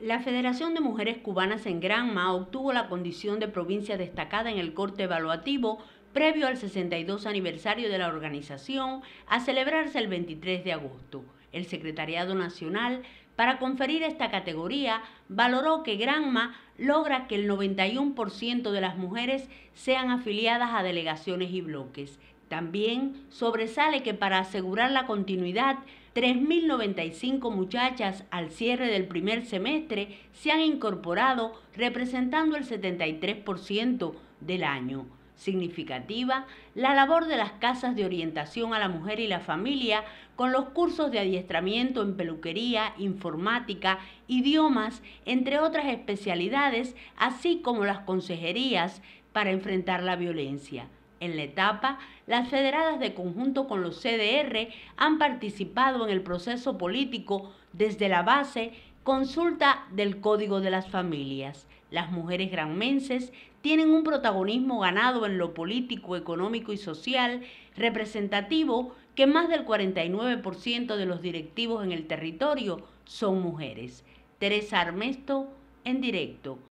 La Federación de Mujeres Cubanas en Granma obtuvo la condición de provincia destacada en el corte evaluativo previo al 62 aniversario de la organización a celebrarse el 23 de agosto. El Secretariado Nacional, para conferir esta categoría, valoró que Granma logra que el 91% de las mujeres sean afiliadas a delegaciones y bloques. También sobresale que para asegurar la continuidad, 3.095 muchachas al cierre del primer semestre se han incorporado, representando el 73% del año. Significativa la labor de las casas de orientación a la mujer y la familia con los cursos de adiestramiento en peluquería, informática, idiomas, entre otras especialidades, así como las consejerías para enfrentar la violencia. En la etapa, las federadas de conjunto con los CDR han participado en el proceso político desde la base consulta del Código de las Familias. Las mujeres granmenses tienen un protagonismo ganado en lo político, económico y social representativo que más del 49% de los directivos en el territorio son mujeres. Teresa Armesto, en directo.